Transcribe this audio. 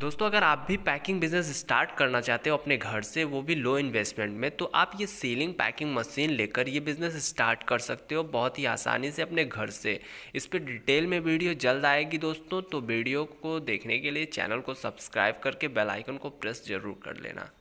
दोस्तों अगर आप भी पैकिंग बिजनेस स्टार्ट करना चाहते हो अपने घर से वो भी लो इन्वेस्टमेंट में तो आप ये सीलिंग पैकिंग मशीन लेकर ये बिज़नेस स्टार्ट कर सकते हो बहुत ही आसानी से अपने घर से इस पर डिटेल में वीडियो जल्द आएगी दोस्तों तो वीडियो को देखने के लिए चैनल को सब्सक्राइब करके बेल आइकन को प्रेस जरूर कर लेना